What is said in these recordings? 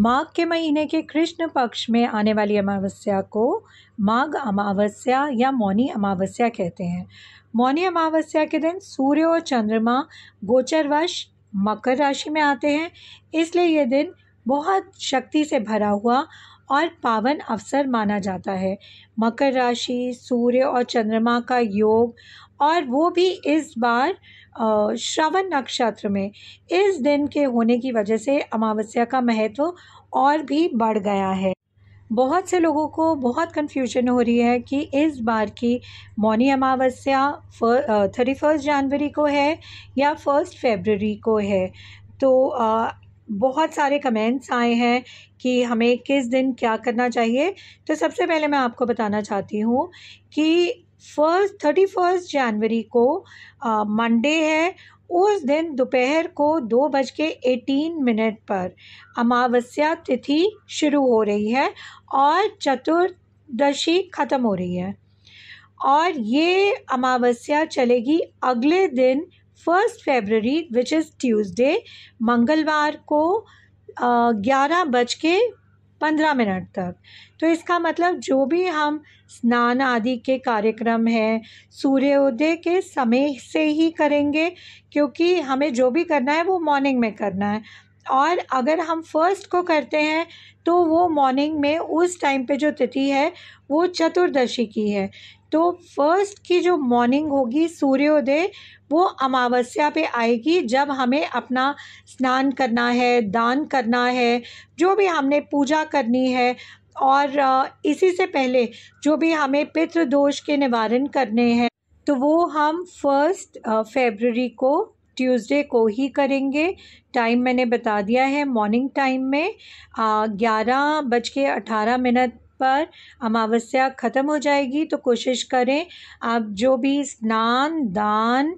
माघ के महीने के कृष्ण पक्ष में आने वाली अमावस्या को माघ अमावस्या या मौनी अमावस्या कहते हैं मौनी अमावस्या के दिन सूर्य और चंद्रमा गोचरवश मकर राशि में आते हैं इसलिए ये दिन बहुत शक्ति से भरा हुआ और पावन अवसर माना जाता है मकर राशि सूर्य और चंद्रमा का योग और वो भी इस बार श्रवण नक्षत्र में इस दिन के होने की वजह से अमावस्या का महत्व और भी बढ़ गया है बहुत से लोगों को बहुत कन्फ्यूजन हो रही है कि इस बार की मौनी अमावस्या थर्टी फर्स्ट जनवरी को है या फर्स्ट फेबररी को है तो बहुत सारे कमेंट्स आए हैं कि हमें किस दिन क्या करना चाहिए तो सबसे पहले मैं आपको बताना चाहती हूँ कि फर्स्ट थर्टी फर्स्ट जनवरी को मंडे है उस दिन दोपहर को दो बज के एटीन मिनट पर अमावस्या तिथि शुरू हो रही है और चतुर्दशी ख़त्म हो रही है और ये अमावस्या चलेगी अगले दिन first February which is Tuesday मंगलवार को ग्यारह बज के पंद्रह मिनट तक तो इसका मतलब जो भी हम स्नान आदि के कार्यक्रम हैं सूर्योदय के समय से ही करेंगे क्योंकि हमें जो भी करना है वो मॉर्निंग में करना है और अगर हम फर्स्ट को करते हैं तो वो मॉर्निंग में उस टाइम पे जो तिथि है वो चतुर्दशी की है तो फर्स्ट की जो मॉर्निंग होगी सूर्योदय वो अमावस्या पे आएगी जब हमें अपना स्नान करना है दान करना है जो भी हमने पूजा करनी है और इसी से पहले जो भी हमें पितृ दोष के निवारण करने हैं तो वो हम फर्स्ट फेबररी को ट्यूसडे को ही करेंगे टाइम मैंने बता दिया है मॉर्निंग टाइम में ग्यारह बज के अठारह मिनट पर अमावस्या ख़त्म हो जाएगी तो कोशिश करें आप जो भी स्नान दान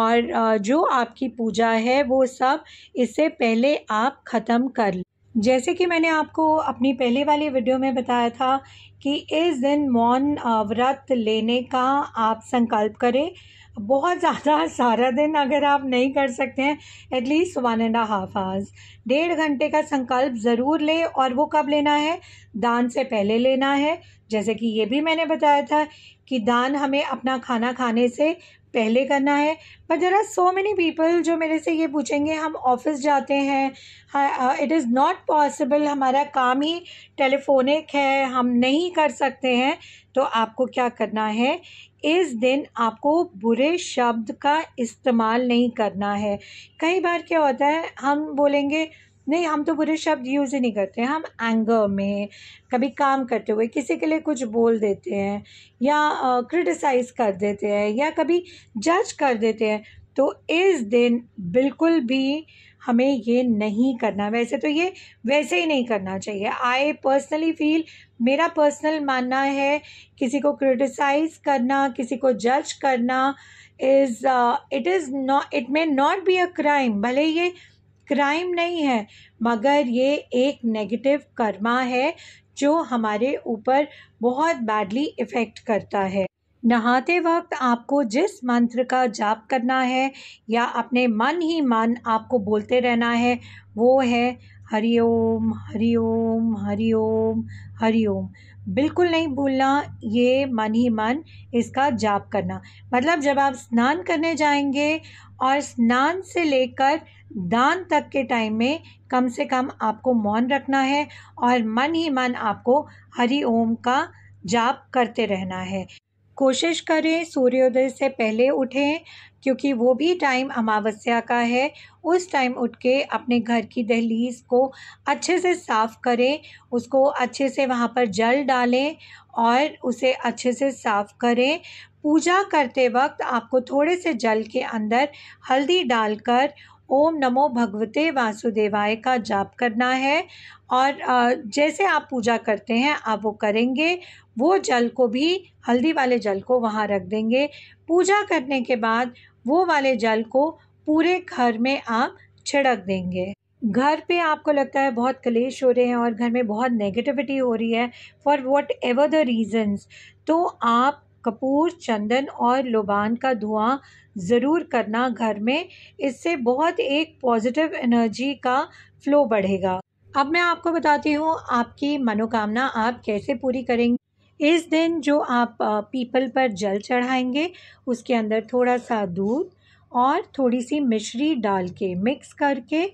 और जो आपकी पूजा है वो सब इससे पहले आप ख़त्म कर लें जैसे कि मैंने आपको अपनी पहले वाली वीडियो में बताया था कि इस दिन मौन व्रत लेने का आप संकल्प करें बहुत ज़्यादा सारा दिन अगर आप नहीं कर सकते हैं at least one and half hours डेढ़ घंटे का संकल्प ज़रूर ले और वो कब लेना है दान से पहले लेना है जैसे कि ये भी मैंने बताया था कि दान हमें अपना खाना खाने से पहले करना है but there are so many people जो मेरे से ये पूछेंगे हम ऑफिस जाते हैं इट इज़ नॉट पॉसिबल हमारा काम ही टेलीफोनिक है हम नहीं कर सकते हैं तो आपको क्या करना है इस दिन आपको बुरे शब्द का इस्तेमाल नहीं करना है कई बार क्या होता है हम बोलेंगे नहीं हम तो बुरे शब्द यूज़ ही नहीं करते हैं हम एंगर में कभी काम करते हुए किसी के लिए कुछ बोल देते हैं या क्रिटिसाइज uh, कर देते हैं या कभी जज कर देते हैं तो इस दिन बिल्कुल भी हमें ये नहीं करना वैसे तो ये वैसे ही नहीं करना चाहिए आई पर्सनली फील मेरा पर्सनल मानना है किसी को क्रिटिसाइज करना किसी को जज करना is it is not it may not be a crime भले ये क्राइम नहीं है मगर ये एक नेगेटिव कर्मा है जो हमारे ऊपर बहुत बैडली इफ़ेक्ट करता है नहाते वक्त आपको जिस मंत्र का जाप करना है या अपने मन ही मन आपको बोलते रहना है वो है हरि ओम हरि ओम हरि ओम हरि ओम बिल्कुल नहीं भूलना ये मन ही मन इसका जाप करना मतलब जब आप स्नान करने जाएंगे और स्नान से लेकर दान तक के टाइम में कम से कम आपको मौन रखना है और मन ही मन आपको हरि ओम का जाप करते रहना है कोशिश करें सूर्योदय से पहले उठें क्योंकि वो भी टाइम अमावस्या का है उस टाइम उठ के अपने घर की दहलीज़ को अच्छे से साफ़ करें उसको अच्छे से वहाँ पर जल डालें और उसे अच्छे से साफ़ करें पूजा करते वक्त आपको थोड़े से जल के अंदर हल्दी डालकर ओम नमो भगवते वासुदेवाय का जाप करना है और जैसे आप पूजा करते हैं आप वो करेंगे वो जल को भी हल्दी वाले जल को वहाँ रख देंगे पूजा करने के बाद वो वाले जल को पूरे घर में आप छिड़क देंगे घर पे आपको लगता है बहुत क्लेश हो रहे हैं और घर में बहुत नेगेटिविटी हो रही है for whatever the reasons तो आप कपूर चंदन और लोबान का धुआं ज़रूर करना घर में इससे बहुत एक पॉजिटिव एनर्जी का फ्लो बढ़ेगा अब मैं आपको बताती हूँ आपकी मनोकामना आप कैसे पूरी करेंगे इस दिन जो आप पीपल पर जल चढ़ाएंगे उसके अंदर थोड़ा सा दूध और थोड़ी सी मिश्री डाल के मिक्स करके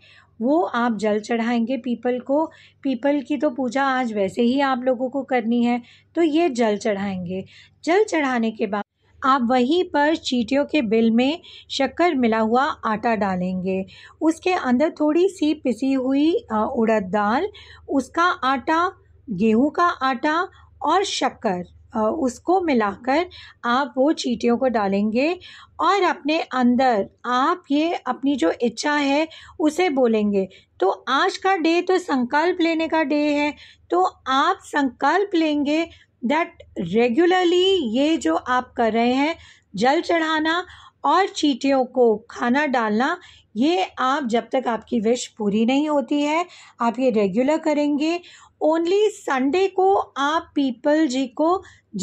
वो आप जल चढ़ाएंगे पीपल को पीपल की तो पूजा आज वैसे ही आप लोगों को करनी है तो ये जल चढ़ाएंगे जल चढ़ाने के बाद आप वहीं पर चीटियों के बिल में शक्कर मिला हुआ आटा डालेंगे उसके अंदर थोड़ी सी पिसी हुई उड़द दाल उसका आटा गेहूं का आटा और शक्कर उसको मिलाकर आप वो चीटियों को डालेंगे और अपने अंदर आप ये अपनी जो इच्छा है उसे बोलेंगे तो आज का डे तो संकल्प लेने का डे है तो आप संकल्प लेंगे दैट रेगुलरली ये जो आप कर रहे हैं जल चढ़ाना और चीटियों को खाना डालना ये आप जब तक आपकी विश पूरी नहीं होती है आप ये रेगुलर करेंगे ओनली संडे को आप पीपल जी को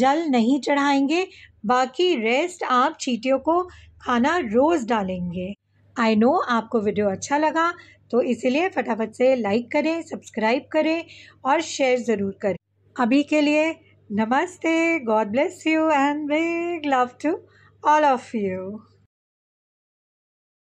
जल नहीं चढ़ाएंगे बाकी रेस्ट आप चीटियों को खाना रोज़ डालेंगे आई नो आपको वीडियो अच्छा लगा तो इसीलिए फटाफट से लाइक करें सब्सक्राइब करें और शेयर ज़रूर करें अभी के लिए नमस्ते God bless you and big love to all of you